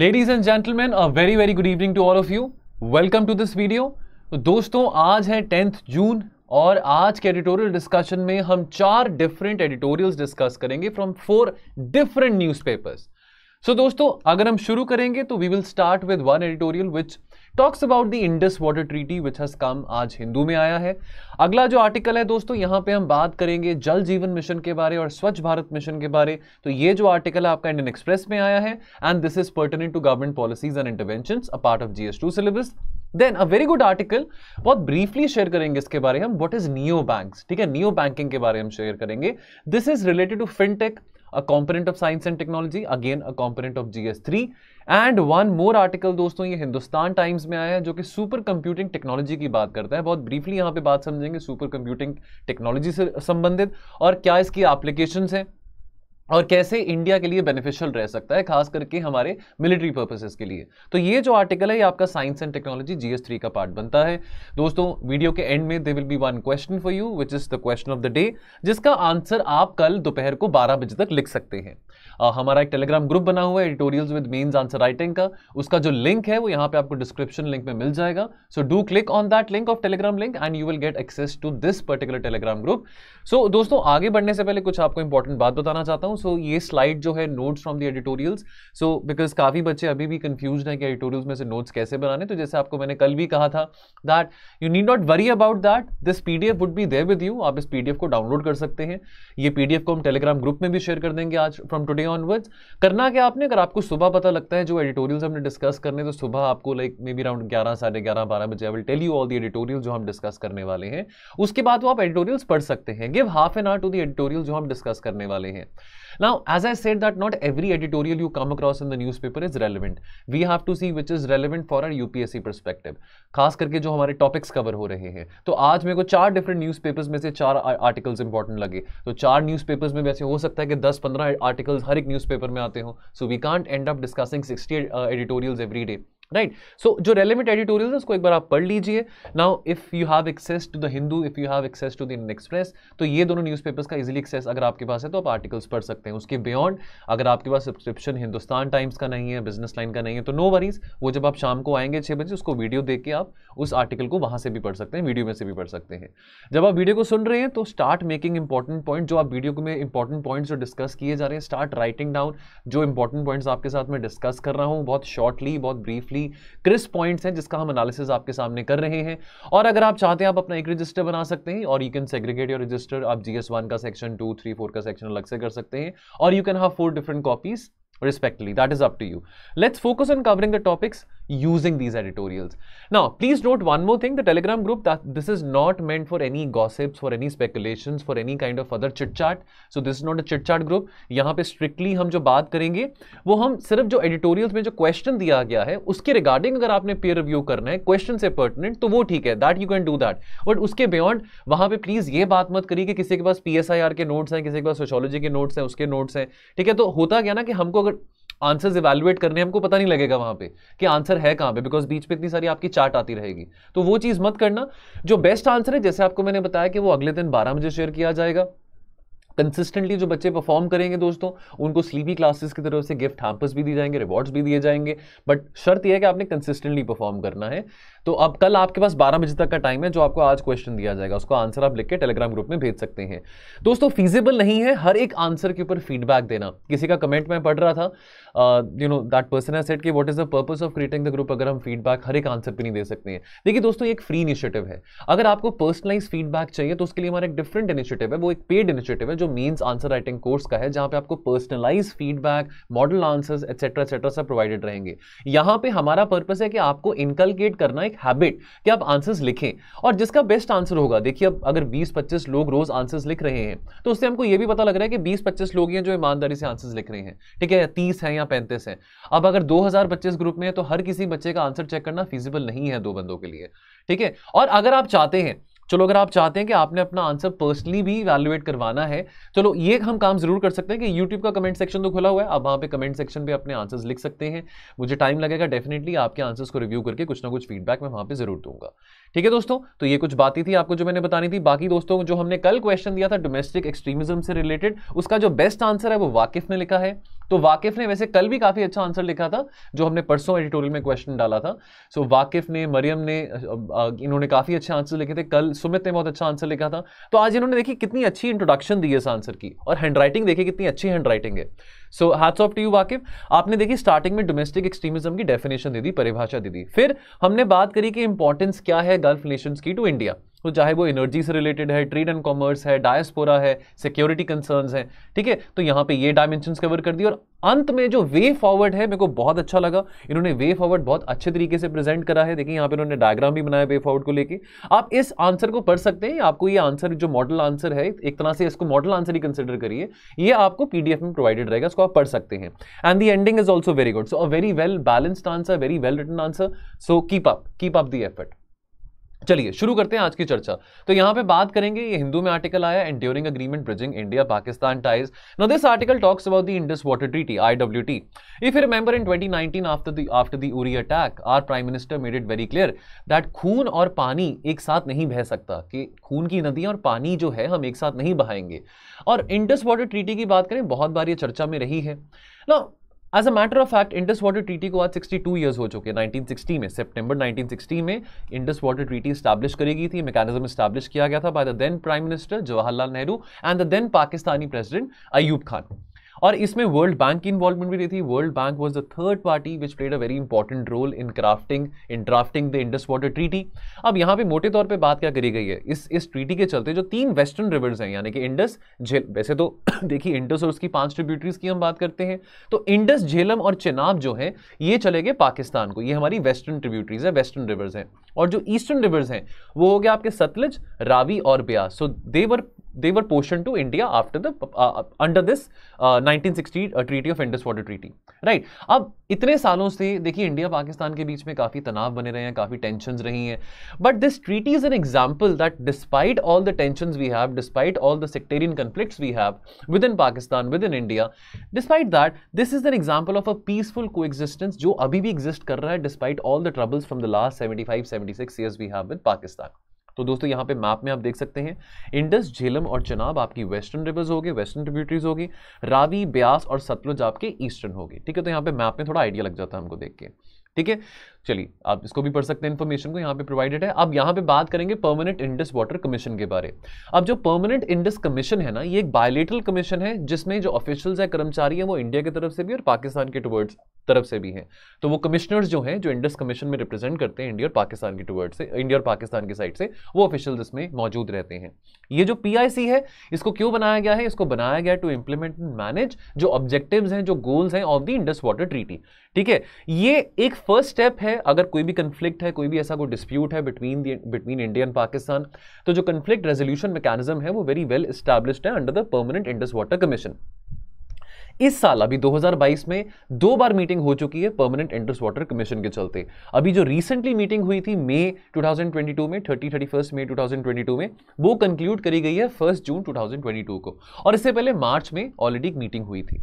Ladies and gentleman uh very very good evening to all of you welcome to this video दोस्तों आज है tenth June और आज के एडिटोरियल डिस्कशन में हम चार डिफरेंट एडिटोरियल्स डिस्कस करेंगे from four different newspapers so दोस्तों अगर हम शुरू करेंगे तो we will start with one editorial which talks about the Indus water treaty which has come आज हिंदू में आया है अगला जो आर्टिकल है दोस्तों यहां पे हम बात करेंगे जल जीवन मिशन के बारे और स्वच्छ भारत मिशन के बारे तो ये जो आर्टिकल है आपका इंडियन एक्सप्रेस में आया है and this is pertinent to government policies and intervention uh part of GS two syllabus then uh very good article बहुत ब्रीफली शेयर करेंगे इसके बारे में हम वट इज नियो बैंक ठीक है नियो बैंकिंग के बारे में हम शेयर करेंगे this is related to fintech a component of science and technology again a component of gs3 and one more article दोस्तों ये हिंदुस्तान टाइम्स में आया है जो कि सुपर कंप्यूटिंग टेक्नोलॉजी की बात करता है बहुत ब्रीफली यहाँ पे बात समझेंगे सुपर कंप्यूटिंग टेक्नोलॉजी से संबंधित और क्या इसकी एप्लीकेशन हैं और कैसे इंडिया के लिए बेनिफिशियल रह सकता है खास करके हमारे मिलिट्री पर्पसेस के लिए तो ये जो आर्टिकल है ये आपका science and technology GS three का पार्ट बनता है दोस्तों वीडियो के एंड में there will be one question for you which is the question of the day जिसका आंसर आप कल दोपहर को बारह बजे तक लिख सकते हैं आ, हमारा एक टेलीग्राम ग्रुप बना हुआ है editorial with main answer writing का उसका जो लिंक है वो यहाँ पे आपको डिस्क्रिप्शन लिंक में मिल जाएगा so do click on that link of Telegram link and you will get access to this particular Telegram group so दोस्तों आगे बढ़ने से पहले कुछ आपको इंपॉर्टेंट बात बताना चाहता हूँ हूँ सो so, ये स्लाइड जो है notes from the editorials so because काफ़ी बच्चे अभी भी कंफ्यूज हैं कि एडिटोरियल्स में से नोट्स कैसे बनाने तो जैसे आपको मैंने कल भी कहा था that you need not worry about that this P D F would be there with you आप इस पी डी एफ को डाउनलोड कर सकते हैं ये पी डी एफ को हम टेलीग्राम ग्रुप में भी शेयर कर देंगे आज फ्रॉम टुडे ऑनवर्ड्स करना क्या आपने अगर आपको सुबह पता लगता है जो एडिटोरियल्स हमने डिस्कस करने तो सुबह आपको लाइक मे बी अराउंड ग्यारह साढ़े ग्यारह बारह बजे I will tell you all the editorial जो हम डिस्कस करने वाले हैं उसके बाद वो आप एडिटोरियल्स पढ़ सकते हैं give half an hour to the editorial जो हम डिस्कस करने वाले हैं Now, as I said that not every editorial you come across in the newspaper is relevant. We have to see which is relevant for our UPSC perspective. खास करके जो हमारे topics cover हो रहे हैं तो आज मेरे को चार डिफरेंट न्यूज़पेपर्स में से चार आर्टिकल्स इंपॉर्टेंट लगे तो चार न्यूज़पेपर्स में वैसे हो सकता है कि 10-15 आर्टिकल्स हर एक न्यूज़पेपर में आते हो so we can't end up discussing 60 editorials every day right so जो रेलिवेंट एडिटोरियल है उसको एक बार आप पढ़ लीजिए now if you have access to the Hindu if you have access to the Indian Express तो ये दोनों न्यूज़पेपर्स का इजिली एक्सेस अगर आपके पास है तो आप आर्टिकल्स पढ़ सकते हैं उसके बियॉन्ड अगर आपके पास सब्सक्रिप्शन हिंदुस्तान टाइम्स का नहीं है बिजनेस लाइन का नहीं है तो नो वरीज वो जब आप शाम को आएंगे छः बजे उसको वीडियो देख के आप उस आर्टिकल को वहां से भी पढ़ सकते हैं वीडियो में से भी पढ़ सकते हैं जब आप वीडियो को सुन रहे हैं तो स्टार्ट मेकिंग इंपॉर्टेंट पॉइंट जो आप वीडियो में इंपॉर्टेंट पॉइंट जो डिस्कस किए जा रहे हैं स्टार्ट राइटिंग डाउन जो इंपॉर्टेंट पॉइंट्स आपके साथ मैं डिस्कस कर रहा हूँ बहुत शॉर्टली बहुत ब्रीफली मनी क्रिस पॉइंट्स हैं जिसका हम एनालिसिस आपके सामने कर रहे हैं और अगर आप चाहते हैं आप अपना एक रजिस्टर बना सकते हैं और you can segregate your register आप जी का सेक्शन टू थ्री फोर का सेक्शन अलग से कर सकते हैं और you can have four different copies respectively that is up to you let's focus on covering the topics using these editorials. Now, please note one more thing, the Telegram group, that this is not meant for any gossips, for any speculations, for any kind of other chit-chat. So, this is not a chit-chat group. yahan pe strictly hum jo baat karenge wo hum sirf jo editorials mein jo question diya gaya hai uske regarding agar aapne peer review karna hai question se pertinent, to wo theek hai that you can do that. But uske beyond, wahan pe please ye baat mat करिए ki kisi ke paas PSIR ke notes hain kisi ke paas sociology ke notes hain uske notes hain theek hai to hota kya na ki humko agar answers evaluate करने हमको पता नहीं लगेगा वहां पे कि answer है कहां पे बिकॉज बीच पे इतनी सारी आपकी चार्ट आती रहेगी तो वो चीज़ मत करना जो बेस्ट आंसर है जैसे आपको मैंने बताया कि वो अगले दिन बारह बजे शेयर किया जाएगा कंसिस्टेंटली जो बच्चे परफॉर्म करेंगे दोस्तों उनको स्लीपी क्लासेस की तरफ से गिफ्ट हैम्पर्स भी दिए जाएंगे रिवॉर्ड्स भी दिए जाएंगे बट शर्त यह है कि आपने कंसिस्टेंटली परफॉर्म करना है तो अब कल आपके पास बारह बजे तक का टाइम है जो आपको आज क्वेश्चन दिया जाएगा उसको आंसर आप लिख के टेलीग्राम ग्रुप में भेज सकते हैं दोस्तों फीजिबल नहीं है हर एक आंसर के ऊपर फीडबैक देना किसी का कमेंट मैं पढ़ रहा था यू नो दैट पर्सन है सेट कि what is the purpose of creating the group अगर हम फीडबैक हर एक आंसर पर नहीं दे सकते हैं देखिए दोस्तों एक फ्री इनिशिएटिव है अगर आपको पर्सनलाइज फीडबैक चाहिए तो उसके लिए हमारा एक डिफरेंट इनिशिएटिव है वो एक पेड इनिशिएटिव है जो मीन्स आंसर राइटिंग कोर्स का है जहां पे आपको personalise feedback model answers etcetera etcetera सब प्रोवाइडेड रहेंगे यहां पे हमारा पर्पस है कि आपको इनकलकेट करना है एक हैबिट कि आप आंसर्स लिखें और जिसका बेस्ट आंसर होगा देखिए अब अगर 20-25 लोग रोज आंसर्स लिख रहे हैं तो उससे हमको यह भी पता लग रहा है कि 20-25 लोग हैं जो ईमानदारी से आंसर्स लिख रहे हैं ठीक है तीस है या पैंतीस है अब अगर दो बच्चे ग्रुप में है तो हर किसी बच्चे का आंसर चेक करना फिजिबल नहीं है दो बंदों के लिए ठीक है और अगर आप चाहते हैं चलो अगर आप चाहते हैं कि आपने अपना आंसर पर्सनली भी इवेल्युएट करवाना है चलो ये हम काम जरूर कर सकते हैं कि यूट्यूब का कमेंट सेक्शन तो खुला हुआ है आप वहाँ पे कमेंट सेक्शन पे अपने आंसर्स लिख सकते हैं मुझे टाइम लगेगा डेफिनेटली आपके आंसर्स को रिव्यू करके कुछ ना कुछ फीडबैक मैं वहां पर जरूर दूंगा ठीक है दोस्तों तो ये कुछ बातें थी आपको जो मैंने बतानी थी बाकी दोस्तों जो हमने कल क्वेश्चन दिया था डोमेस्टिक एक्सट्रीमिज्म से रिलेटेड उसका जो बेस्ट आंसर है वो वाकिफ ने लिखा है तो वाकिफ ने वैसे कल भी काफ़ी अच्छा आंसर लिखा था जो हमने परसों एडिटोरियल में क्वेश्चन डाला था सो so, वाकिफ ने मरियम ने इन्होंने काफ़ी अच्छे आंसर लिखे थे कल सुमित ने बहुत अच्छा आंसर लिखा था तो आज इन्होंने देखी कितनी अच्छी इंट्रोडक्शन दी है इस आंसर की और हैंड राइटिंग देखिए कितनी अच्छी हैंड राइटिंग है so hats off to you वाकिफ आपने देखी स्टार्टिंग में डोमेस्टिक एक्सट्रीमिज्म की डेफिनेशन दे दी परिभाषा दे दी फिर हमने बात करी कि इंपॉर्टेंस क्या है गल्फ नेशंस की टू इंडिया तो चाहे वो एनर्जी से रिलेटेड है ट्रेड एंड कॉमर्स है डायस्पोरा है सिक्योरिटी कंसर्न्स हैं ठीक है तो यहाँ पे ये डायमेंशन कवर कर दिए और अंत में जो वे फॉरवर्ड है मेरे को बहुत अच्छा लगा इन्होंने वे फॉरवर्ड बहुत अच्छे तरीके से प्रेजेंट करा है देखिए यहाँ पे इन्होंने डायग्राम भी बनाया वे फॉरवर्ड को लेकर आप इस आंसर को पढ़ सकते हैं आपको ये आंसर जो मॉडल आंसर है एक तरह से इसको मॉडल आंसर ही कंसिडर करिए ये आपको पीडीएफ में प्रोवाइडेड रहेगा इसको आप पढ़ सकते हैं and the ending is also very good so a very well balanced answer very well written answer so keep up keep up the effort चलिए शुरू करते हैं आज की चर्चा तो यहाँ पे बात करेंगे ये हिंदू में आर्टिकल आया during agreement bridging India Pakistan ties no this article talks about the Indus water treaty टी if you remember in 2019 after the after the Uri attack our prime minister made it very clear that खून और पानी एक साथ नहीं बह सकता कि खून की नदी और पानी जो है हम एक साथ नहीं बहाएंगे और इंडस वाटर ट्रीटी की बात करें बहुत बार ये चर्चा में रही है ना as a matter of fact Indus water treaty को आज 62 ईयर्स हो चुके हैं 1960 में सितंबर 1960 में इंडस वाटर ट्रीटी स्टैब्लिश करी गई थी मैकेनिज्म स्टैब्लिश किया गया था by the then prime minister Jawaharlal Nehru and the then Pakistani president Ayub Khan और इसमें वर्ल्ड बैंक की इन्वॉल्वमेंट भी रही थी world bank was the third party which played a very important role in crafting in drafting the Indus water treaty अब यहाँ पे मोटे तौर पर बात क्या करी गई है इस इस ट्रीटी के चलते जो तीन वेस्टर्न रिवर्स हैं यानी कि इंडस झेल वैसे तो देखिए इंडस और उसकी पांच ट्रिब्यूटरीज की हम बात करते हैं तो इंडस झेलम और चेनाब जो है ये चले गए पाकिस्तान को ये हमारी वेस्टर्न ट्रिब्यूटरीज है वेस्टर्न रिवर्स हैं और जो ईस्टर्न रिवर्स हैं वो हो गया आपके सतलज रावी और Beas so they were they were portioned to India after the under this nineteen sixty treaty of Treaty of Indus Water अब इतने सालों से देखिए इंडिया पाकिस्तान के बीच में काफ़ी तनाव बने रहे हैं काफ़ी टेंशन रही हैं but this treaty is an example that despite all the tension we have despite all the sectarian conflict we have within Pakistan within India despite that this is an example of a peaceful को जो अभी भी exist कर रहा है despite all the troubles from the last seventy five seventy six years we have with Pakistan तो दोस्तों यहाँ पे मैप में आप देख सकते हैं इंडस झेलम और चनाब आपकी वेस्टर्न रिवर्स होगी वेस्टर्न ट्रिब्यूटरीज होगी रावी ब्यास और सतलुज आपके ईस्टर्न होगी ठीक है तो यहाँ पे मैप में थोड़ा आइडिया लग जाता है हमको देख के ठीक है चलिए आप इसको भी पढ़ सकते हैं इन्फॉर्मेशन को यहाँ पे प्रोवाइडेड है अब यहाँ पे बात करेंगे परमानेंट इंडस वाटर कमीशन के बारे अब जो परमानेंट इंडस कमीशन है ना ये एक बायोलेटरल कमीशन है जिसमें जो ऑफिशियल्स है कर्मचारी हैं वो इंडिया की तरफ से भी और पाकिस्तान के टुवर्ड्स तरफ से भी हैं तो वो कमिश्नर्स जो हैं जो इंडस कमीशन में रिप्रेजेंट करते हैं इंडिया और पाकिस्तान के टुवर्ड से इंडिया और पाकिस्तान की साइड से वो ऑफिशियल इसमें मौजूद रहते हैं ये जो पी है इसको क्यों बनाया गया है इसको बनाया गया टू इंप्लीमेंट एंड मैनेज जो ऑब्जेक्टिव हैं जो गोल्स हैं of the Indus water treaty ठीक है ये एक फर्स्ट स्टेप है है अगर कोई भी कन्फ्लिक्ट है कोई भी ऐसा कोई डिस्प्यूट है between between India and Pakistan तो जो कन्फ्लिक्ट रेजोल्यूशन मैकेनिज्म है वो वेरी वेल स्टैब्लिश्ड है under the permanent Indus water commission इस साल अभी 2022 में दो बार मीटिंग हो चुकी है परमानेंट इंडस वाटर कमीशन के चलते अभी जो रिसेंटली मीटिंग हुई थी मई 2022 में 30 31 मई 2022 में वो कंक्लूड करी गई है फर्स्ट जून 2022 को और इससे पहले मार्च में ऑलरेडी एक मीटिंग हुई थी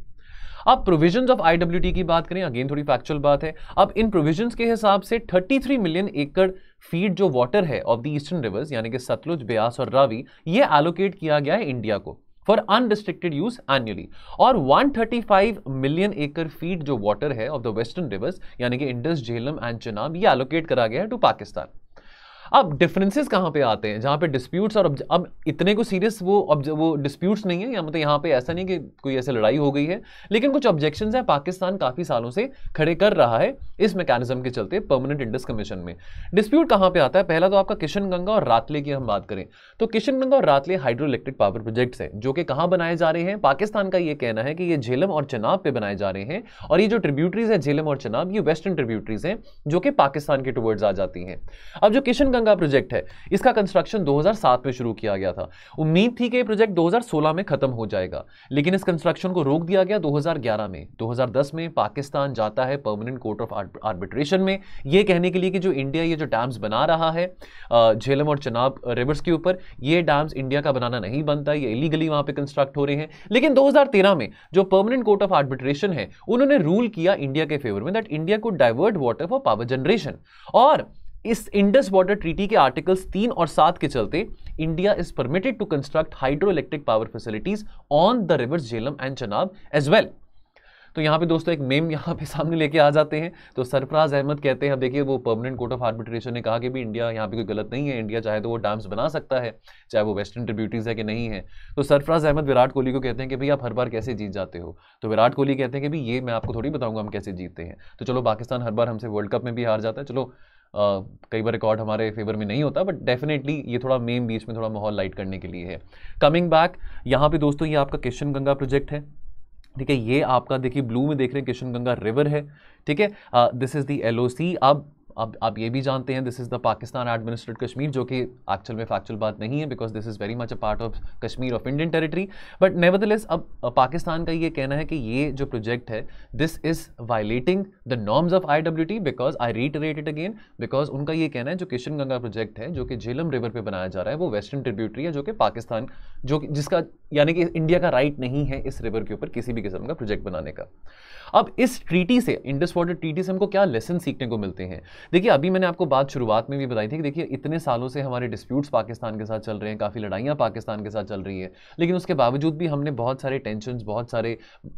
अब प्रोविजन ऑफ आईडब्ल्यूटी की बात करें अगेन थोड़ी फैक्चुअल बात है अब इन प्रोविजन के हिसाब से 33 मिलियन एकड़ फीट जो वाटर है ऑफ द ईस्टर्न रिवर्स यानी कि सतलुज ब्यास और रावी ये एलोकेट किया गया है इंडिया को फॉर अनरिस्ट्रिक्टेड यूज एनुअली और 135 मिलियन एकड़ फीट जो वाटर है ऑफ द वेस्टर्न रिवर्स यानी कि इंडस झेलम एंड चनाब ये एलोकेट करा गया है टू पाकिस्तान अब डिफरेंसेस कहाँ पे आते हैं जहाँ पे डिस्प्यूट्स और अब इतने को सीरियस वो अब वो डिस्प्यूट्स नहीं है या मतलब यहाँ पे ऐसा नहीं कि कोई ऐसी लड़ाई हो गई है लेकिन कुछ ऑब्जेक्शन है पाकिस्तान काफ़ी सालों से खड़े कर रहा है इस मैकेनिज्म के चलते परमानेंट इंडस कमीशन में डिस्प्यूट कहाँ पर आता है पहला तो आपका किशन गंगा और रातले की हम बात करें तो किशन गंगा और Ratle hydro electric power projects हैं जो कि कहाँ बनाए जा रहे हैं पाकिस्तान का ये कहना है कि ये झेलम और चनाब पे बनाए जा रहे हैं और ये जो ट्रिब्यूटरीज है झेलम और चनाब ये वेस्टर्न ट्रिब्यूटरीज हैं जो कि पाकिस्तान के टूवर्ड्स आ जाती हैं अब जो किशन गंगा प्रोजेक्ट है इसका कंस्ट्रक्शन 2007 में शुरू किया गया था उम्मीद थी कि ये प्रोजेक्ट 2016 में ख़त्म हो जाएगा लेकिन इस कंस्ट्रक्शन को रोक दिया गया 2011 में 2010 में पाकिस्तान जाता है परमानेंट कोर्ट ऑफ आर्बिट्रेशन में ये कहने के लिए कि जो इंडिया ये जो डैम्स बना रहा है झेलम और चनाब रिवर्स के ऊपर ये डैम्स इंडिया का बनाना नहीं बनता ये इलीगली वहां पर कंस्ट्रक्ट हो रहे हैं लेकिन दो में जो परमानेंट कोर्ट ऑफ आर्बिट्रेशन है उन्होंने रूल किया इंडिया के फेवर में दैट इंडिया को divert water for power generation और इस इंडस वाटर ट्रीटी के आर्टिकल्स तीन और सात के चलते India is permitted to construct hydro electric power facilities on the rivers Jhelum and Chenab as well तो यहाँ पे दोस्तों एक मेम यहाँ पे सामने लेके आ जाते हैं तो सरफराज अहमद कहते हैं अब देखिए वो परमानेंट कोर्ट ऑफ आर्बिट्रेशन ने कहा कि भी इंडिया यहाँ पे कोई गलत नहीं है इंडिया चाहे तो वो डैम्स बना सकता है चाहे वो वेस्टर्न ट्रिब्यूटीज है कि नहीं है तो सरफराज अहमद विराट कोहली को कहते हैं कि भाई आप हर बार कैसे जीत जाते हो तो विराट कोहली कहते हैं कि भाई ये मैं आपको थोड़ी बताऊंगा हम कैसे जीतते हैं तो चलो पाकिस्तान हर बार हमसे वर्ल्ड कप में भी हार जाता है चलो कई बार रिकॉर्ड हमारे फेवर में नहीं होता बट डेफिनेटली ये थोड़ा मेन बीच में थोड़ा माहौल लाइट करने के लिए है कमिंग बैक यहाँ पे दोस्तों ये आपका किशन गंगा प्रोजेक्ट है ठीक है ये आपका देखिए ब्लू में देख रहे हैं किशन गंगा रिवर है ठीक है दिस इज़ दी एल अब अब आप ये भी जानते हैं this is the Pakistan administrate Kashmir जो कि एक्चुअल में फैक्चुअल बात नहीं है because this is very much a part of Kashmir of Indian territory but nevertheless अब पाकिस्तान का ये कहना है कि ये जो प्रोजेक्ट है this is violating the norms of I W T because I rate it again because उनका ये कहना है जो किशन गंगा प्रोजेक्ट है जो कि झेलम रिवर पर बनाया जा रहा है वो वेस्टर्न ट्रिब्यूटरी है जो कि पाकिस्तान जो जिसका यानी कि इंडिया का राइट नहीं है इस रिवर के ऊपर किसी भी किस्म का प्रोजेक्ट बनाने का अब इस ट्रीटी से इंडस वाटर ट्रीटी से हमको क्या लेसन सीखने को मिलते हैं देखिए अभी मैंने आपको बात शुरुआत में भी बताई थी कि देखिए इतने सालों से हमारे डिस्प्यूट्स पाकिस्तान के साथ चल रहे हैं काफ़ी लड़ाइयाँ पाकिस्तान के साथ चल रही हैं लेकिन उसके बावजूद भी हमने बहुत सारे टेंशन बहुत सारे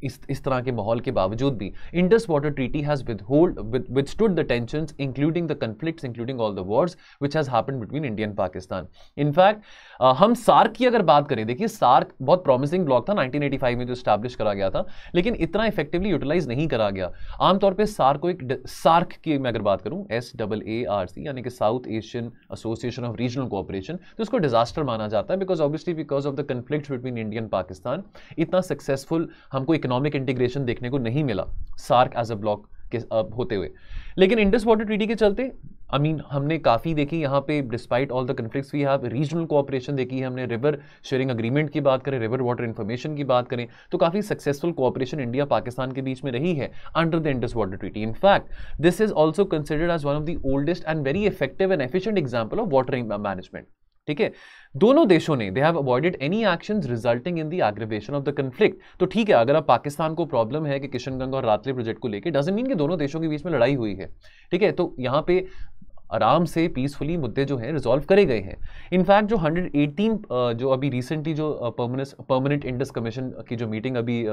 इस इस तरह के माहौल के बावजूद भी Indus water treaty has withhold withstood the tension including the conflict including all the wars which has happen between India and Pakistan in fact हम सार्क की अगर बात करें देखिए सार्क बहुत प्रॉमिसिंग ब्लॉक था नाइनटीन में जो स्टैब्लिश करा गया था लेकिन इतना इफेक्टिवली यूटिलाइज नहीं करा गया आमतौर पर सार्क को एक सार्क की मैं अगर बात करूँ S double A R C यानी कि South Asian association of regional cooperation तो उसको डिजास्टर माना जाता है because obviously because of the conflict between India and Pakistan इतना सक्सेसफुल हमको इकोनॉमिक इंटीग्रेशन देखने को नहीं मिला सार्क एज अ ब्लॉक के होते हुए लेकिन इंडस वाटर ट्रीटी के चलते आई I मीन mean, हमने काफ़ी देखी यहाँ पे despite all the conflicts we have regional cooperation देखी है हमने रिवर शेयरिंग अग्रीमेंट की बात करें रिवर वाटर इन्फॉर्मेशन की बात करें तो काफ़ी सक्सेसफुल कोऑपरेशन इंडिया पाकिस्तान के बीच में रही है under the Indus water treaty in fact this is also considered as one of the oldest and very effective and efficient example of water management ठीक है दोनों देशों ने they have avoided any action resulting in the aggravation of the conflict तो ठीक है अगर आप पाकिस्तान को प्रॉब्लम है कि किशनगंगा और रातले प्रोजेक्ट को लेकर डजेंट मीन कि दोनों देशों के बीच में लड़ाई हुई है ठीक है तो यहाँ पे आराम से पीसफुली मुद्दे जो हैं रिजॉल्व करे गए हैं इनफैक्ट जो 118 जो अभी रिसेंटली जो परमानेंट इंडस कमीशन की जो मीटिंग अभी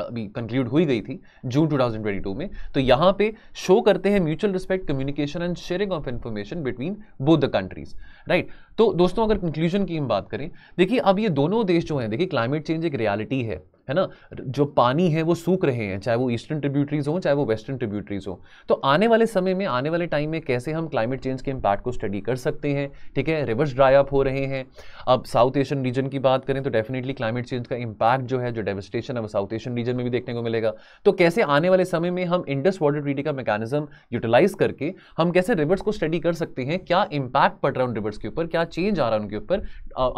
अभी कंक्लूड हुई गई थी जून 2022 में तो यहाँ पे शो करते हैं mutual respect communication and sharing of information between both the countries right तो दोस्तों अगर कंक्लूजन की हम बात करें देखिए अब ये दोनों देश जो हैं देखिए क्लाइमेट चेंज एक रियलिटी है है ना जो पानी है वो सूख रहे हैं चाहे वो ईस्टर्न ट्रिब्यूटरीज हो चाहे वो वेस्टर्न ट्रिब्यूटरीज हो तो आने वाले समय में आने वाले टाइम में कैसे हम क्लाइमेट चेंज के इम्पैक्ट को स्टडी कर सकते हैं ठीक है रिवर्स ड्राई अप हो रहे हैं अब साउथ एशियन रीजन की बात करें तो डेफिनेटली क्लाइमेट चेंज का इम्पैक्ट जो है जो डेवस्टेशन है वो साउथ एशियन रीजन में भी देखने को मिलेगा तो कैसे आने वाले समय में हम इंडस वाटर ट्रीटी का मैकेनिज्म यूटिलाइज करके हम कैसे रिवर्स को स्टडी कर सकते हैं क्या इम्पैक्ट पड़ रहा है उन रिवर्स के ऊपर क्या चेंज आ रहा है उनके ऊपर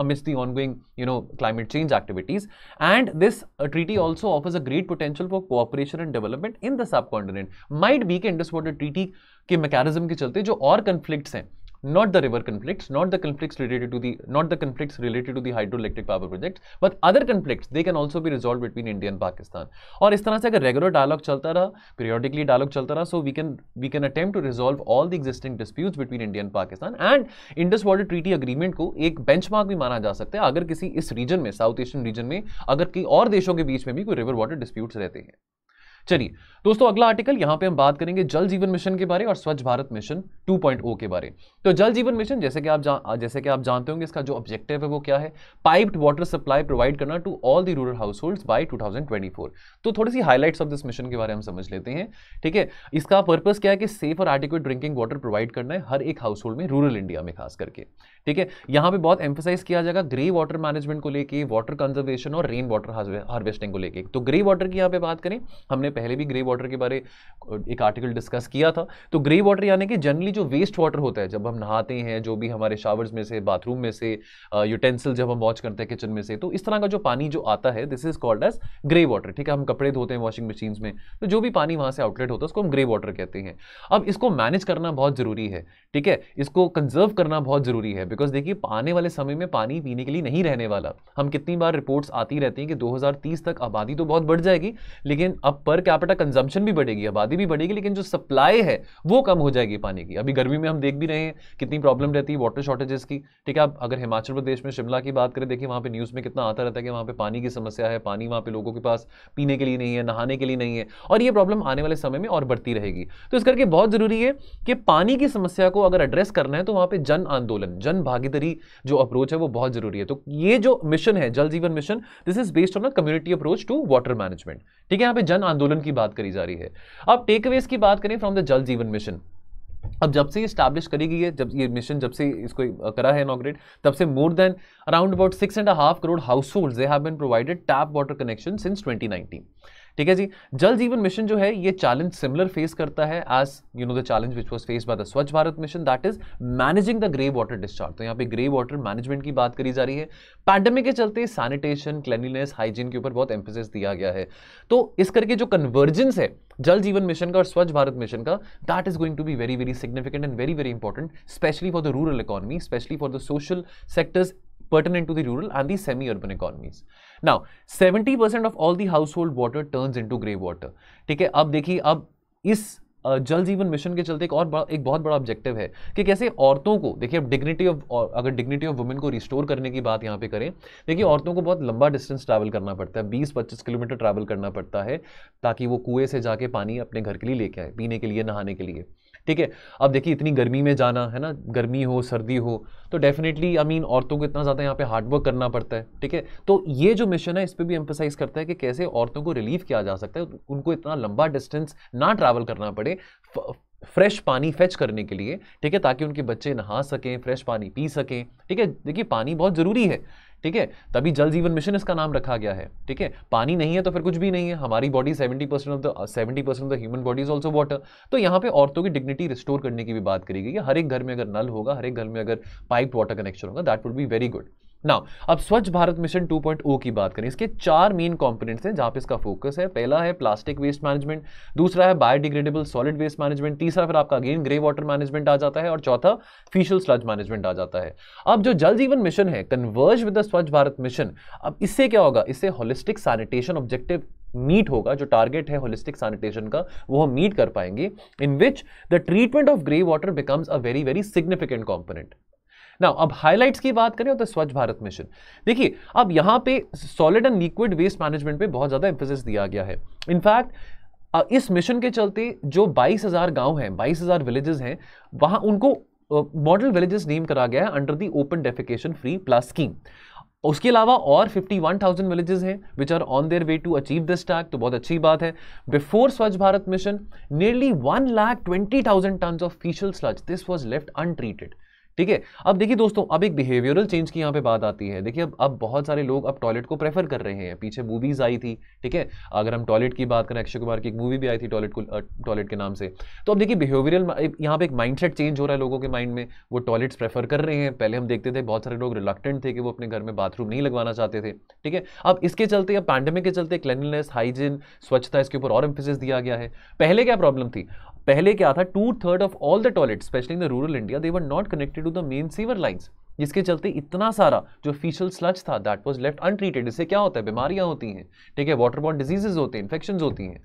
amidst the ongoing you know climate change activities and this a treaty also offers a great potential for cooperation and development in the subcontinent. Might be कि इंडस वॉटर ट्रीटी के मैकेनिज्म के चलते जो और conflicts हैं not the river conflicts, not the conflicts related to the not the conflicts related to the hydroelectric power projects, but other conflicts they can also be resolved between India and Pakistan. और इस तरह से अगर regular dialogue चलता रहा periodically dialogue चलता रहा so we can we can attempt to resolve all the existing disputes between India and Pakistan and Indus water treaty agreement को एक बेंचमार्क भी माना जा सकता है अगर किसी इस रीजन में साउथ एशियन रीजन में अगर कई और देशों के बीच में भी कोई रिवर वाटर डिस्प्यूट्स रहते हैं चलिए दोस्तों अगला आर्टिकल यहां पे हम बात करेंगे जल जीवन मिशन के बारे और स्वच्छ भारत मिशन 2.0 के बारे तो जल जीवन मिशन जैसे कि आप जा, जैसे कि आप जानते होंगे इसका जो ऑब्जेक्टिव है वो क्या है पाइप्ड वाटर सप्लाई प्रोवाइड करना to all the rural household by two तो थोड़ी सी हाईलाइट्स ऑफ दिस मिशन के बारे में हम समझ लेते हैं ठीक है इसका पर्पज क्या है कि सेफ और आर्टिकल ड्रिंकिंग वाटर प्रोवाइड करना है हर एक हाउस होल्ड में रूरल इंडिया में खास करके ठीक है यहां पर बहुत एम्फोसाइज किया जाएगा ग्रे वाटर मैनेजमेंट को लेकर वाटर कंजर्वेशन और रेन वाटर हार्वेस्टिंग को लेकर तो ग्रे वाटर की यहाँ पे बात करें हमने हमने पहले भी ग्रे वाटर के बारे एक आर्टिकल डिस्कस किया था तो ग्रे वाटर यानी कि जनरली जो वेस्ट वाटर होता है जब हम नहाते हैं जो भी हमारे शावर्स में से बाथरूम में से यूटेंसिल जब हम वॉच करते हैं किचन में से तो इस तरह का जो पानी जो आता है this is called as grey water ठीक है हम कपड़े धोते हैं वॉशिंग मशीन में तो जो भी पानी वहाँ से आउटलेट होता है उसको हम ग्रे वाटर कहते हैं अब इसको मैनेज करना बहुत ज़रूरी है ठीक है इसको कंजर्व करना बहुत ज़रूरी है बिकॉज देखिए आने वाले समय में पानी पीने के लिए नहीं रहने वाला हम कितनी बार रिपोर्ट्स आती रहती हैं कि 2030 तक आबादी तो बहुत बढ़ जाएगी लेकिन अब पर कैपिटा कंजम्पशन तो भी बढ़ेगी आबादी भी बढ़ेगी लेकिन जो सप्लाई है वो कम हो जाएगी पानी की अभी गर्मी में हम देख भी रहे हैं कितनी प्रॉब्लम रहती है वाटर शॉर्टेजेस की ठीक है आप अगर हिमाचल प्रदेश में शिमला की बात करें देखिए वहाँ पे न्यूज़ में कितना आता रहता है कि वहाँ पे पानी की समस्या है पानी वहाँ पे लोगों के पास पीने के लिए नहीं है नहाने के लिए नहीं है और ये प्रॉब्लम आने वाले समय में और बढ़ती रहेगी तो इस करके बहुत ज़रूरी है कि पानी की समस्या को अगर एड्रेस करना है तो वहाँ पर जन आंदोलन जन भागीदारी जो अप्रोच है वो बहुत ज़रूरी है तो ये जो मिशन है Jal Jeevan mission this is based on a community approach to water management ठीक है यहाँ पे जन आंदोलन आंदोलन की बात करी जा रही है अब टेकअवेज की बात करें from the Jal Jeevan mission अब जब से इस्टेब्लिश करी गई है जब ये मिशन जब से इसको करा है इनाग्रेट तब से more than around about six and half crore household they have provided tap water connection since 2019 ठीक है जी जल जीवन मिशन जो है ये चैलेंज सिमिलर फेस करता है as you know the challenge which was face by the Swachh Bharat mission that is managing the grey water discharge तो यहाँ पे ग्रे वाटर मैनेजमेंट की बात करी जा रही है पैंडेमिक के चलते सैनिटेशन क्लैनिनेस हाइजीन के ऊपर बहुत एम्फोसिस दिया गया है तो इस करके जो कन्वर्जेंस है जल जीवन मिशन का और स्वच्छ भारत मिशन का that is going to be very very significant and very very important specially for the rural economy specially for the social sectors pertain to the rural and the semi urban economies. Now 70 percent of all the household water turns into grey water ठीक है अब देखिए अब इस जल Jeevan mission के चलते एक और बड़ा एक बहुत बड़ा ऑब्जेक्टिव है कि कैसे औरतों को देखिए अब डिग्निटी ऑफ अगर डिग्निटी ऑफ वुमेन को रिस्टोर करने की बात यहाँ पे करें देखिए औरतों को बहुत लंबा डिस्टेंस ट्रैवल करना पड़ता है 20-25 किलोमीटर ट्रैवल करना पड़ता है ताकि वो कुएं से जाके पानी अपने घर के लिए लेके आए पीने के लिए नहाने के लिए ठीक है अब देखिए इतनी गर्मी में जाना है ना गर्मी हो सर्दी हो तो डेफिनेटली आई मीन औरतों को इतना ज़्यादा यहाँ पे हार्डवर्क करना पड़ता है ठीक है तो ये जो मिशन है इस पर भी एम्फोसाइज करता है कि कैसे औरतों को रिलीव किया जा सकता है उनको इतना लंबा डिस्टेंस ना ट्रैवल करना पड़े फ्रेश पानी फेच करने के लिए ठीक है ताकि उनके बच्चे नहा सकें फ्रेश पानी पी सकें ठीक है देखिए पानी बहुत ज़रूरी है ठीक है तभी जल जीवन मिशन इसका नाम रखा गया है ठीक है पानी नहीं है तो फिर कुछ भी नहीं है हमारी body seventy percent of the seventy percent of the human body is also water तो यहाँ पे औरतों की डिग्निटी रिस्टोर करने की भी बात करी गई है हर एक घर में अगर नल होगा हर एक घर में अगर पाइप वाटर कनेक्शन होगा that would be very good now अब स्वच्छ भारत मिशन 2.0 की बात करें इसके चार मेन कंपोनेंट्स हैं जहां पे इसका फोकस है पहला है प्लास्टिक वेस्ट मैनेजमेंट दूसरा है बायोडिग्रेडेबल सॉलिड वेस्ट मैनेजमेंट तीसरा फिर आपका अगेन ग्रे वाटर मैनेजमेंट आ जाता है और चौथा फिशल स्लज मैनेजमेंट आ जाता है अब जो जल जीवन मिशन है converge with the Swachh Bharat mission अब इससे क्या होगा इससे होलिस्टिक सैनिटेशन ऑब्जेक्टिव मीट होगा जो टारगेट है होलिस्टिक सैनिटेशन का वो हम मीट कर पाएंगे in which the treatment of grey water becomes a very very significant component now अब हाइलाइट्स की बात करें तो स्वच्छ भारत मिशन देखिए अब यहां पे solid and liquid waste management पे बहुत ज़्यादा एम्फोसिस दिया गया है इनफैक्ट इस मिशन के चलते जो 22,000 गांव हैं 22,000 विलेजेस हैं वहां उनको मॉडल विलेजेस नेम करा गया है under the open defecation free plus scheme उसके अलावा और 51,000 विलेजेस हैं which are on their way to achieve this tag तो बहुत अच्छी बात है before Swachh Bharat mission nearly one lakh twenty thousand ton of faecal sludge this was left untreated ठीक है अब देखिए दोस्तों अब एक बिहेवियरल चेंज की यहाँ पे बात आती है देखिए अब अब बहुत सारे लोग अब टॉयलेट को प्रेफर कर रहे हैं पीछे मूवीज आई थी ठीक है अगर हम टॉयलेट की बात करें अक्षय कुमार की एक मूवी भी आई थी टॉयलेट को टॉयलेट के नाम से तो अब देखिए बिहेवियरल यहाँ पे एक माइंडसेट चेंज हो रहा है लोगों के माइंड में वो टॉयलेट्स प्रेफर कर रहे हैं पहले हम देखते थे बहुत सारे लोग रिलक्टेंट थे कि वो अपने घर में बाथरूम नहीं लगवाना चाहते थे ठीक है अब इसके चलते अब पैंडेमिक के चलते क्लिनलीनेस हाइजीन स्वच्छता इसके ऊपर और एम्फोसिस दिया गया है पहले क्या प्रॉब्लम थी पहले क्या था two third of all the toilet specially in the rural India they were not connected to the main sewer lines जिसके चलते इतना सारा जो फीशल स्लच था दैट वॉज लेफ्ट अनट्रीटेड इससे क्या होता है बीमारियां होती हैं ठीक है बॉन्ड डिजीजेज होते हैं इन्फेक्शन होती हैं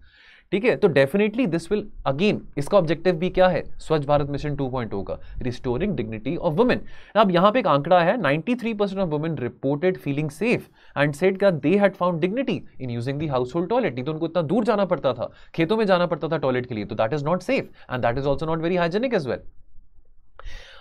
ठीक है तो डेफिनेटली दिस विल अगेन इसका ऑब्जेक्टिव भी क्या है स्वच्छ भारत मिशन 2.0 का रिस्टोरिंग डिग्निटी ऑफ वुमेन अब यहां पे एक आंकड़ा है 93 percent of women reported feeling safe and set का they had found dignity in using the household toilet नहीं तो उनको इतना दूर जाना पड़ता था खेतों में जाना पड़ता था टॉयलेट के लिए तो that is not safe and that is also not very hygienic as well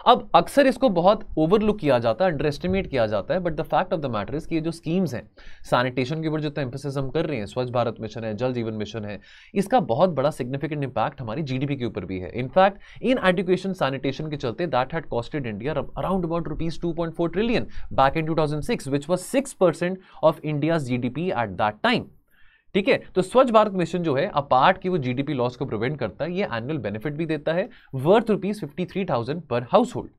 अब अक्सर इसको बहुत ओवरलुक किया जाता है अंडर एस्टिमेट किया जाता है but the fact of the matter is कि ये जो स्कीम्स हैं सैनिटेशन के ऊपर जो एम्फोसिस हम कर रहे हैं स्वच्छ भारत मिशन है जल जीवन मिशन है इसका बहुत बड़ा सिग्निफिकेंट इंपैक्ट हमारी जीडीपी के ऊपर भी है इनफैक्ट इन एडुकेशन सैनिटेशन के चलते that had costed India around about rupees two point four trillion back in two thousand six which was six percent of India's G D P at that time ठीक है तो स्वच्छ Bharat mission जो है apart की वो जीडीपी लॉस को prevent करता है ये एनुअल बेनिफिट भी देता है worth rupees fifty three thousand per household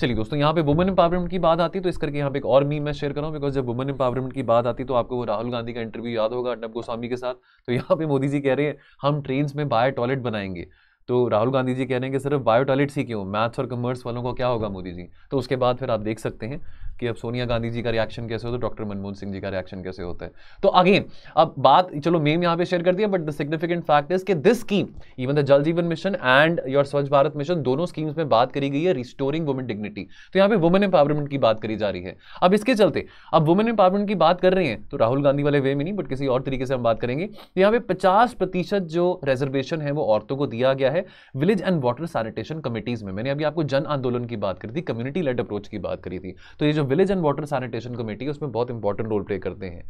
चलिए दोस्तों यहाँ पे वुमेन एम्पावरमेंट की बात आती है तो इस करके यहाँ पे एक और मीम मैं शेयर कर रहा हूँ बिकॉज जब वुमेन एम्पावरमेंट की बात आती है तो आपको वो राहुल गांधी का इंटरव्यू याद होगा अर्णब गोस्वामी के साथ तो यहाँ पे मोदी जी कह रहे हैं हम ट्रेन में बायो टॉयलेट बनाएंगे तो राहुल गांधी जी कह रहे हैं कि सिर्फ बायो टॉयलेट्स ही क्यों मैथ्स और कॉमर्स वालों का क्या होगा मोदी जी तो उसके बाद फिर आप देख सकते हैं कि अब सोनिया गांधी जी का रिएक्शन कैसे होता है डॉक्टर मनमोहन सिंह जी का रिएक्शन कैसे होता है तो अगेन अब बात चलो मेम यहाँ पे शेयर कर दिया but the significant fact is कि this scheme even the Jal Jeevan mission and your स्वच्छ भारत मिशन दोनों स्कीम्स में बात करी गई है रिस्टोरिंग वुमेन डिग्निटी तो यहाँ पे वुमेन एम्पावरमेंट की बात करी जा रही है अब इसके चलते अब वुमेन एम्पावरमेंट की बात कर रहे हैं तो राहुल गांधी वाले वे में नहीं बट किसी और तरीके से हम बात करेंगे तो यहाँ पे पचास प्रतिशत जो रिजर्वेशन है वो औरतों को दिया गया है village and water sanitation committees में मैंने अभी आपको जन आंदोलन की बात करी थी कम्युनिटी लेड अप्रोच की बात करी थी तो ये जो village and water sanitation committee उसमें बहुत इंपॉर्टेंट रोल प्ले करते हैं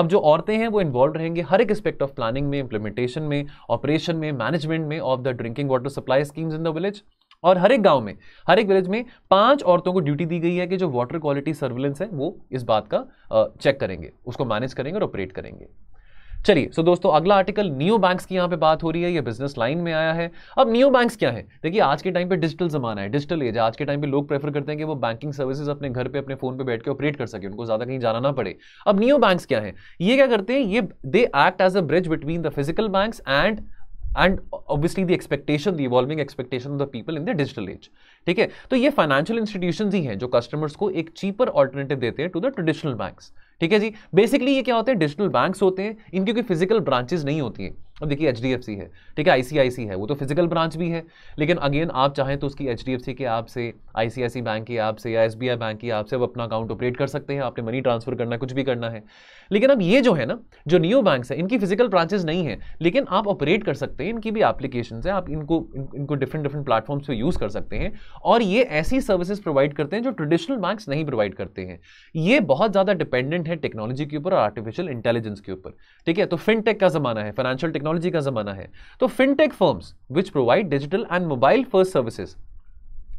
अब जो औरतें हैं वो इन्वॉल्व रहेंगे हर एक एस्पेक्ट ऑफ प्लानिंग में इंप्लीमेंटेशन में ऑपरेशन में मैनेजमेंट में of the drinking water supply schemes in the village और हर एक गांव में हर एक विलेज में पांच औरतों को ड्यूटी दी गई है कि जो वाटर क्वालिटी सर्विलेंस है वो इस बात का चेक करेंगे उसको मैनेज करेंगे और ऑपरेट करेंगे चलिए सो दोस्तों अगला आर्टिकल न्यू बैंक्स की यहाँ पे बात हो रही है ये बिजनेस लाइन में आया है अब न्यू बैंक्स क्या है देखिए आज के टाइम पे डिजिटल जमाना है डिजिटल एज आज के टाइम पे लोग प्रेफर करते हैं कि वो बैंकिंग सर्विसेज अपने घर पे अपने फोन पे बैठ के ऑपरेट कर सके उनको ज्यादा कहीं जाना ना पड़े अब न्यू बैंक्स क्या है ये क्या करते हैं ये they act as a bridge between the physical banks and and obviously the expectation the evolving expectation of the people in the digital age ठीक है तो ये फाइनेंशियल इंस्टीट्यूशन ही हैं जो कस्टमर्स को एक चीपर ऑल्टरनेटिव देते हैं टू द ट्रेडिशनल बैंक्स ठीक है जी बेसिकली ये क्या होते हैं डिजिटल बैंक्स होते हैं इनकी कोई फिजिकल ब्रांचेज नहीं होती हैं अब देखिए एच डी एफ सी है ठीक है आई है वो तो फिजिकल ब्रांच भी है लेकिन अगेन आप चाहें तो उसकी एच डी एफ सी के ऐप से आई बैंक की आप से या एस बी आई बैंक की आपसे से अपना अकाउंट ऑपरेट कर सकते हैं आपने मनी ट्रांसफर करना कुछ भी करना है लेकिन अब ये जो है ना जो नियो बैंक है इनकी फिजिकल ब्रांचेज नहीं है लेकिन आप ऑपरेट कर सकते हैं इनकी भी एप्लीकेशन है आप इनको इनको डिफरेंट डिफरेंट प्लेटफॉर्म्स पर यूज़ कर सकते हैं और ये ऐसी सर्विसेज प्रोवाइड करते हैं जो ट्रेडिशनल बैंक नहीं प्रोवाइड करते हैं ये बहुत ज़्यादा डिपेंडेंट है टेक्नोलॉजी के ऊपर और आर्टिफिशियल इंटेलिजेंस के ऊपर ठीक है तो फिनटेक का ज़माना है फाइनेंशियल टेक्नोलॉजी टेक्नोलॉजी का ज़माना है तो fintech firms which provide digital and mobile first services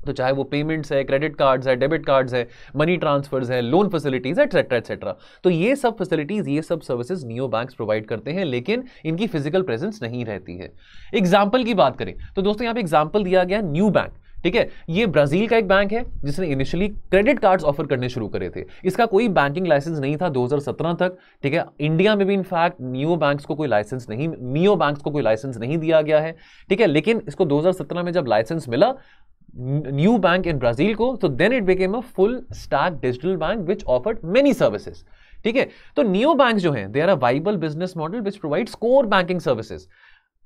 तो चाहे वो पेमेंट्स है क्रेडिट कार्ड्स है डेबिट कार्ड्स है मनी ट्रांसफर्स है लोन फैसिलिटीज है एट्सेट्रा एट्सेट्रा तो ये सब फैसिलिटीज ये सब सर्विसेज नियो बैंक प्रोवाइड करते हैं लेकिन इनकी फिजिकल प्रेजेंस नहीं रहती है एग्जाम्पल की बात करें तो दोस्तों यहाँ पे एग्जाम्पल दिया गया न्यू बैंक ठीक है ये ब्राजील का एक बैंक है जिसने इनिशियली क्रेडिट कार्ड्स ऑफर करने शुरू करे थे इसका कोई बैंकिंग लाइसेंस नहीं था 2017 तक ठीक है इंडिया में भी इनफैक्ट नियो बैंक्स को कोई लाइसेंस नहीं नियो बैंक्स को कोई लाइसेंस नहीं दिया गया है ठीक है लेकिन इसको 2017 में जब लाइसेंस मिला न्यू बैंक इन ब्राजील को तो then it became a full stack digital bank which offered many services ठीक है तो नियो बैंक जो है they are a viable business model which provides core banking services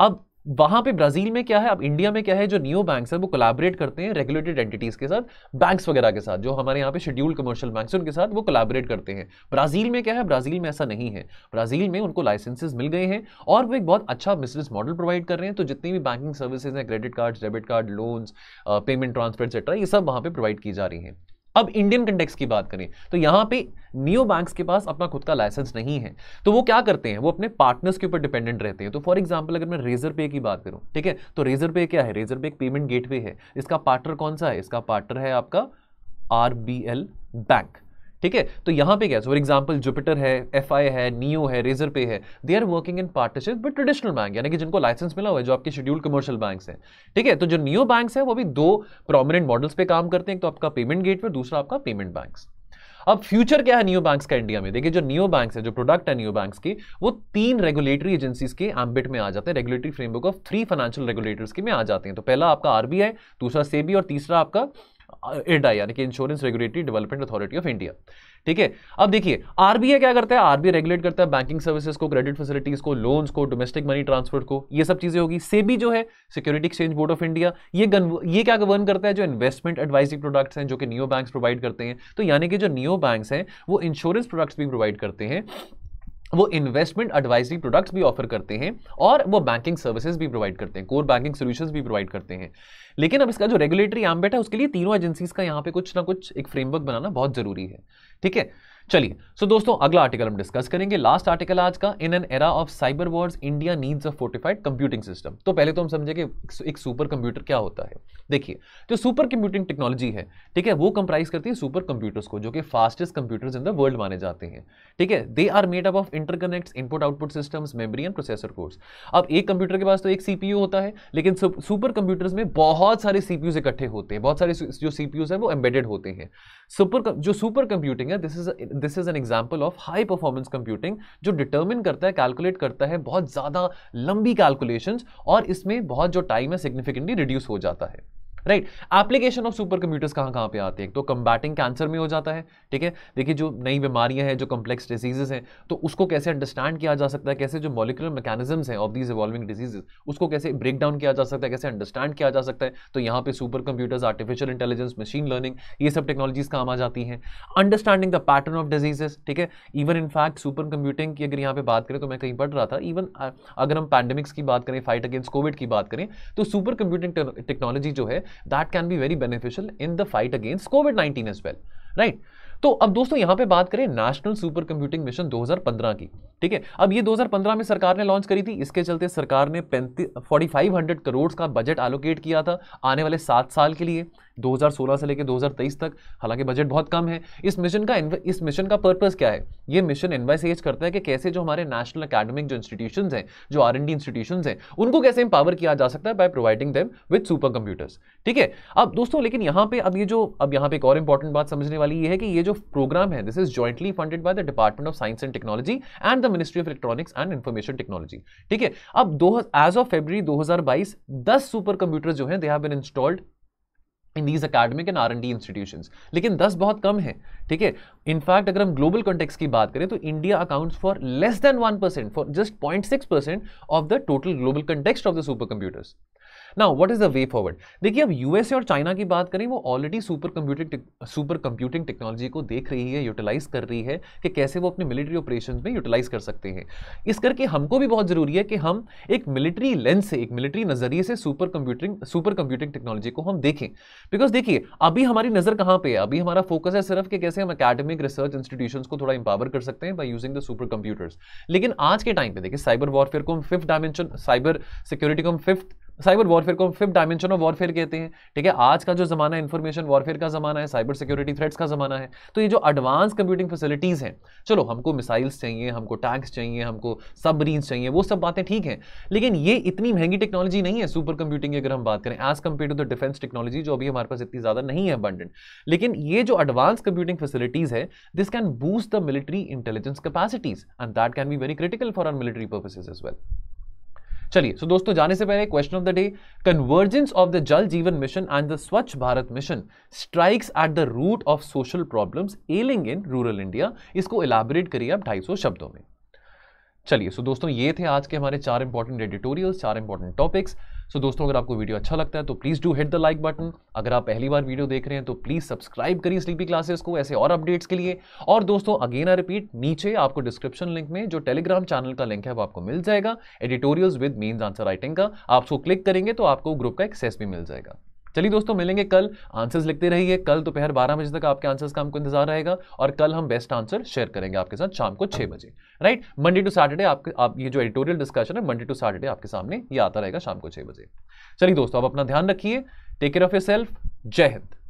अब वहां पे ब्राजील में क्या है अब इंडिया में क्या है जो न्यू बैंक्स है वो कोलाबरेट करते हैं रेगुलेटेड एंटिटीज के साथ बैंक्स वगैरह के साथ जो हमारे यहाँ पे शेड्यूल्ड कमर्शियल बैंक्स उनके साथ वो कोलाबरेट करते हैं ब्राजील में क्या है ब्राजील में ऐसा नहीं है ब्राजील में उनको लाइसेंसेज मिल गए हैं और वो एक बहुत अच्छा बिजनेस मॉडल प्रोवाइड कर रहे हैं तो जितनी भी बैंकिंग सर्विसेज हैं credit card debit card loans payment transfer etcetera ये सब वहाँ पर प्रोवाइड की जा रही हैं अब इंडियन कंटेक्स की बात करें तो यहां पे नियो बैंक्स के पास अपना खुद का लाइसेंस नहीं है तो वो क्या करते हैं वो अपने पार्टनर्स के ऊपर डिपेंडेंट रहते हैं तो फॉर एग्जाम्पल अगर मैं रेजर पे की बात करूं ठीक है तो रेजर पे क्या है रेजर पे एक पेमेंट गेटवे है इसका पार्टनर कौन सा है इसका पार्टनर है आपका आर बैंक ठीक है तो यहाँ पे क्या फॉर एग्जाम्पल जुपिटर है एफ है नियो है रेजर पे है they are working in partnership with traditional bank यानी कि जिनको लाइसेंस मिला हुआ है जो आपके शेड्यूल कमर्शियल बैंक है ठीक है तो जो नियो बैंक है वो भी दो प्रोमिनेंट मॉडल्स पे काम करते हैं तो आपका पेमेंट पर दूसरा आपका पेमेंट बैंक अब फ्यूचर क्या है नियो बैंक्स का इंडिया में देखिए जो नियो बैंक्स है जो प्रोडक्ट है नियो बैंक्स की वो तीन रेगुलेटरी एजेंसीज के एम्बिट में आ जाते हैं regulatory framework of three financial regulators के में आ जाते हैं तो पहला आपका आरबीआई दूसरा सेबी और तीसरा आपका इडा यानी कि insurance regulatory development authority of India ठीक है अब देखिए आरबीआई क्या करता है आरबीआई रेगुलेट करता है बैंकिंग सर्विसेज को क्रेडिट फैसिलिटीज को लोन्स को डोमेस्टिक मनी ट्रांसफर को ये सब चीजें होगी सेबी जो है security exchange board of India ये ये क्या गवर्न करता है जो इन्वेस्टमेंट एडवाइजरी प्रोडक्ट्स हैं जो कि नियो बैंक प्रोवाइड करते हैं तो यानी कि जो नियो बैंक्स हैं वो इंश्योरेंस प्रोडक्ट्स भी प्रोवाइड करते हैं वो इन्वेस्टमेंट एडवाइजरी प्रोडक्ट्स भी ऑफर करते हैं और वो बैंकिंग सर्विसेज भी प्रोवाइड करते हैं कोर बैंकिंग सॉल्यूशंस भी प्रोवाइड करते हैं लेकिन अब इसका जो रेगुलेटरी एम्बेट है उसके लिए तीनों एजेंसीज का यहाँ पे कुछ ना कुछ एक फ्रेमवर्क बनाना बहुत जरूरी है ठीक है चलिए सो so दोस्तों अगला आर्टिकल हम डिस्कस करेंगे लास्ट आर्टिकल आज का in an era of cyber wars India needs a fortified computing system तो पहले तो हम कि एक सुपर कंप्यूटर क्या होता है देखिए जो सुपर कंप्यूटिंग टेक्नोलॉजी है ठीक है वो कंप्राइज करती है सुपर कंप्यूटर्स को जो कि fastest computers in the world माने जाते हैं ठीक है they are made up of interconnects input output system memory and processor cores अब एक कंप्यूटर के पास तो एक सीपीयू होता है लेकिन सुपर कंप्यूटर्स में बहुत सारे सीपीयूज इकट्ठे होते हैं बहुत सारे जो सीपीयूज है वो एम्बेडेड होते हैं सुपर जो सुपर कंप्यूटिंग है this is this is an example of high performance computing जो डिटर्मिन करता है कैलकुलेट करता है बहुत ज़्यादा लंबी कैलकुलेशंस और इसमें बहुत जो टाइम है सिग्निफिकेंटली रिड्यूस हो जाता है right application of super computers कहाँ कहाँ पे आते हैं तो कम्बैटिंग कैंसर में हो जाता है ठीक है देखिए जो नई बीमारियां हैं जो कम्प्लेक्स डिजीजेज हैं तो उसको कैसे अंडरस्टैंड किया जा सकता है कैसे जो मॉलिकुलर मैकेनिज्म्स हैं ऑफ दीज इवॉल्विंग डिजीजेज उसको कैसे ब्रेक डाउन किया जा सकता है कैसे अंडरस्टैंड किया जा सकता है तो यहाँ पे super computers artificial intelligence machine learning ये सब टेक्नोलॉजीज काम आ जाती हैं understanding the pattern of diseases ठीक है इवन इनफैक्ट सुपर कंप्यूटिंग की अगर यहाँ पे बात करें तो मैं कहीं पढ़ रहा था इवन अगर हम पैंडमिक्स की बात करें फाइट अगेंस्ट कोविड की बात करें तो सुपर कंप्यूटिंग टेक्नोलॉजी जो है that can be very beneficial in the fight against Covid nineteen as well right तो अब दोस्तों यहां पे बात करें नेशनल सुपर कंप्यूटिंग मिशन 2015 की ठीक है अब ये 2015 में सरकार ने लॉन्च करी थी इसके चलते सरकार ने फोर्टी फाइव हंड्रेड करोड़ का बजट एलोकेट किया था आने वाले सात साल के लिए 2016 से लेकर 2023 तक हालांकि बजट बहुत कम है इस मिशन का इस मिशन का पर्पस क्या है ये मिशन एनवाइस करता है कि कैसे जो हमारे नेशनल अकेडमिक जो इंस्टीट्यूशन हैं जो आर एंड इंस्टीट्यूशन हैं उनको कैसे इंपावर किया जा सकता है by providing them with super computers ठीक है अब दोस्तों लेकिन यहाँ पे अब ये जो अब यहाँ पे एक और इंपॉर्टेंट बात समझने वाली ये है कि ये जो प्रोग्राम है this is jointly funded by the department of science and technology and the ministry of electronics and information technology ठीक है अब दो एज ऑफ हज़ार बाईस दस सुपर कंप्यूटर्स जो है they have been installed in these academic and R and D institution लेकिन दस बहुत कम है ठीक है इनफैक्ट अगर हम ग्लोबल कॉन्टेक्स्ट की बात करें तो India accounts for less than one percent for just point six percent of the total global context of the super computers now what is the way forward देखिए अब यूएसए और China की बात करें वो already super computing super computing technology को देख रही है यूटिलाइज कर रही है कि कैसे वो अपने मिलिट्री ऑपरेशन में यूटिलाइज कर सकते हैं इस करके हमको भी बहुत जरूरी है कि हम एक मिलिट्री लेंस से एक मिलिट्री नजरिए से super computing super computing technology को हम देखें बिकॉज देखिए अभी हमारी नजर कहाँ पे है अभी हमारा फोकस है सिर्फ कि कैसे हम अकेडमिक रिसर्च इंस्टीट्यूशन को थोड़ा इंपावर कर सकते हैं by using the super computers लेकिन आज के टाइम पे देखिए साइबर वॉरफेयर को हम फिफ्थ डायमेंशन साइबर सिक्योरिटी को हम फिफ्थ साइबर वॉरफेयर को फिफ्थ डायमेंशन ऑफ वॉरफेयर कहते हैं ठीक है आज का जो जमाना है इन्फॉर्मेशन वॉरफेयर का जमाना है साइबर सिक्योरिटी थ्रेट्स का जमाना है तो ये जो एडवांस कंप्यूटिंग फैसिलिटीज़ हैं चलो हमको मिसाइल्स चाहिए हमको टैंक्स चाहिए हमको सबमरीन्स चाहिए वो सब बातें ठीक हैं लेकिन ये इतनी महंगी टेक्नोलॉजी नहीं है सुपर कंप्यूटिंग की अगर हम बात करें as compare to the defence technology जो अभी हमारे पास इतनी ज़्यादा नहीं है अबंडेंट लेकिन ये जो एडवांस कंप्यूटिंग फैसिलिटीज़ है this can boost the military intelligence capacities and that can be very critical for our military purposes as well चलिए सो so दोस्तों जाने से पहले question of the day convergence of the Jal Jeevan mission and the Swachh Bharat mission strikes at the root of social problems ailing in rural India इसको elaborate करिए आप ढाई शब्दों में चलिए सो so दोस्तों ये थे आज के हमारे चार इंपॉर्टेंट एडिटोरियल चार इंपॉर्टेंट टॉपिक्स सो so, दोस्तों अगर आपको वीडियो अच्छा लगता है तो please do hit the like button अगर आप पहली बार वीडियो देख रहे हैं तो प्लीज़ सब्सक्राइब करिए स्लीपी क्लासेस को ऐसे और अपडेट्स के लिए और दोस्तों अगेन आई रिपीट नीचे आपको डिस्क्रिप्शन लिंक में जो टेलीग्राम चैनल का लिंक है वो आपको मिल जाएगा editorials with main answer writing का आप उसको क्लिक करेंगे तो आपको ग्रुप का एक्सेस भी मिल जाएगा चलिए दोस्तों मिलेंगे कल आंसर्स लिखते रहिए कल दोपहर बारह बजे तक आपके आंसर्स का हमको इंतजार रहेगा और कल हम बेस्ट आंसर शेयर करेंगे आपके साथ शाम को छह हाँ। बजे राइट मंडे टू सैटरडे आपके आप ये जो एडिटोरियल डिस्कशन है मंडे टू सैटरडे आपके सामने ये आता रहेगा शाम को छह बजे चलिए दोस्तों आप अपना ध्यान रखिए take care of yourself जय हिंद